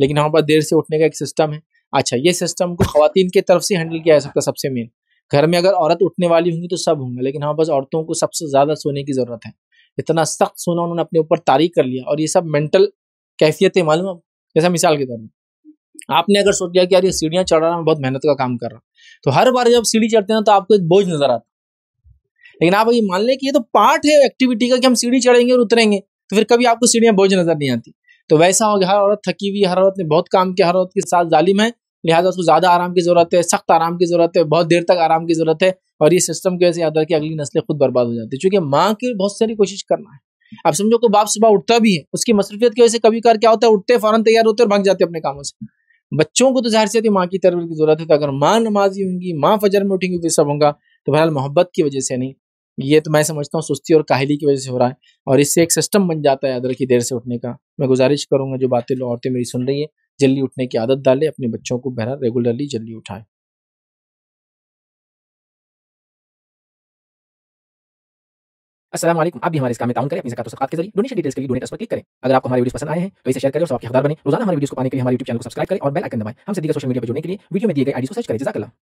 लेकिन हमारे पास देर से उठने का एक सिस्टम है अच्छा ये सिस्टम को खातन की तरफ से हैंडल किया जा सकता है सबसे मेन घर में अगर औरत उठने वाली होंगी तो सब होंगे लेकिन हमारे पास औरतों को सबसे ज़्यादा सोने की ज़रूरत है इतना सख्त सोना उन्होंने अपने ऊपर तारीख कर लिया और ये सब मेंटल कैफियतें मालूम जैसा मिसाल के तौर पर आपने अगर सोच लिया कि यार ये सीढ़ियाँ चढ़ रहा है बहुत मेहनत का काम कर रहा तो हर बार जब सीढ़ी चढ़ते हैं तो आपको एक बोझ नजर आता लेकिन आप ये मान लें कि ये तो पार्ट है एक्टिविटी का कि हम सीढ़ी चढ़ेंगे और उतरेंगे तो फिर कभी आपको सीढ़ियाँ बोझ नजर नहीं आती तो वैसा हो गया हर औरत थकी हुई हर औरत ने बहुत काम किया हर औरत के साथ जालिम है लिहाजा उसको ज़्यादा आराम की ज़रूरत है सख्त आराम की ज़रूरत है बहुत देर तक आराम की ज़रूरत है और ये सिस्टम की वजह से याद रखिए अगली नस्लें खुद बर्बाद हो जाती है चूंकि माँ की बहुत सारी कोशिश करना है अब समझो को बाप सुबह उठता भी है उसकी मसरूफियत की वजह से कभी कार क्या होता है उठते फ़ौरन तैयार होते और भाग जाते अपने कामों से बच्चों को तो जाहिर सी माँ की तरबियत की जरूरत है तो अगर माँ नमाजी होंगी माँ फजर में उठेंगी तो सब होगा तो बहरहाल मोहब्बत की वजह से नहीं ये तो मैं समझता हूँ सुस्ती और काहली की वजह से हो रहा है और इससे एक सिस्टम बन जाता है याद रखिए देर से उठने का मैं गुजारिश करूंगा जो बातें औरतें मेरी सुन रही हैं जल्दी उठने की आदत डालें अपने बच्चों को बहरा रेगुलरली जल्दी उठाएं असलम आप भी हमारे इस काम में ताउन करें अपनी जकात के जरिए डोनेशन डिटेल्स के लिए डोनेट पर क्लिक करें अगर आपको हमारी वीडियो पसंद आए हैं तो इसे शेयर करें और सबके हकदार बने रोजाना हमारे वीडियो को पाने के लिए हमारे यूट्यूब चैनल को सब्सक्राइब करें और बेल आइकन दबाएं हम सीधे सोशल मीडिया पर जुड़ने के लिए वीडियो में दिए गए आईडी को सर्च करें जजाकला